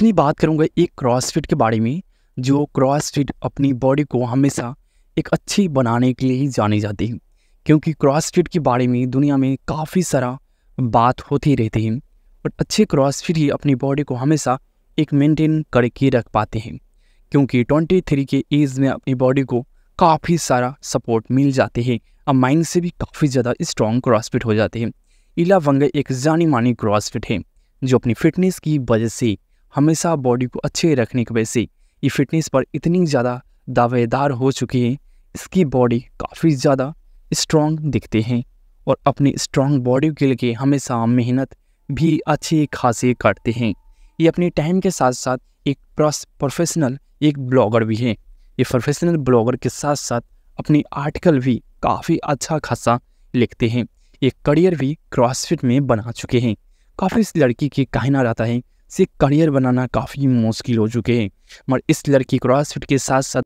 अपनी बात करूँगा एक क्रॉसफिट के बारे में जो क्रॉसफिट अपनी बॉडी को हमेशा एक अच्छी बनाने के लिए ही जानी जाती है क्योंकि क्रॉसफिट के बारे में दुनिया में काफ़ी सारा बात होती रहती है और अच्छे क्रॉसफिट ही अपनी बॉडी को हमेशा एक मेंटेन करके रख पाते हैं क्योंकि 23 के एज में अपनी बॉडी को काफ़ी सारा सपोर्ट मिल जाते हैं और माइंड से भी काफ़ी ज़्यादा स्ट्रॉन्ग क्रॉसफिट हो जाते हैं इला वंगे एक जानी मानी क्रॉसफिट है जो अपनी फिटनेस की वजह से हमेशा बॉडी को अच्छे रखने की वजह से ये फिटनेस पर इतनी ज़्यादा दावेदार हो चुकी है इसकी बॉडी काफ़ी ज़्यादा स्ट्रॉन्ग दिखते हैं और अपनी स्ट्रॉन्ग बॉडी के लिए हमेशा मेहनत भी अच्छी खासे करते हैं ये अपने टाइम के साथ साथ एक प्रोफेशनल एक ब्लॉगर भी है ये प्रोफेशनल ब्लॉगर के साथ साथ अपनी आर्टिकल भी काफ़ी अच्छा खासा लिखते हैं ये करियर भी क्रॉसफिट में बना चुके हैं काफ़ी इस लड़की की कहना रहता है से करियर बनाना काफ़ी मुश्किल हो चुके हैं मगर इस लड़की क्रॉसफिट के साथ साथ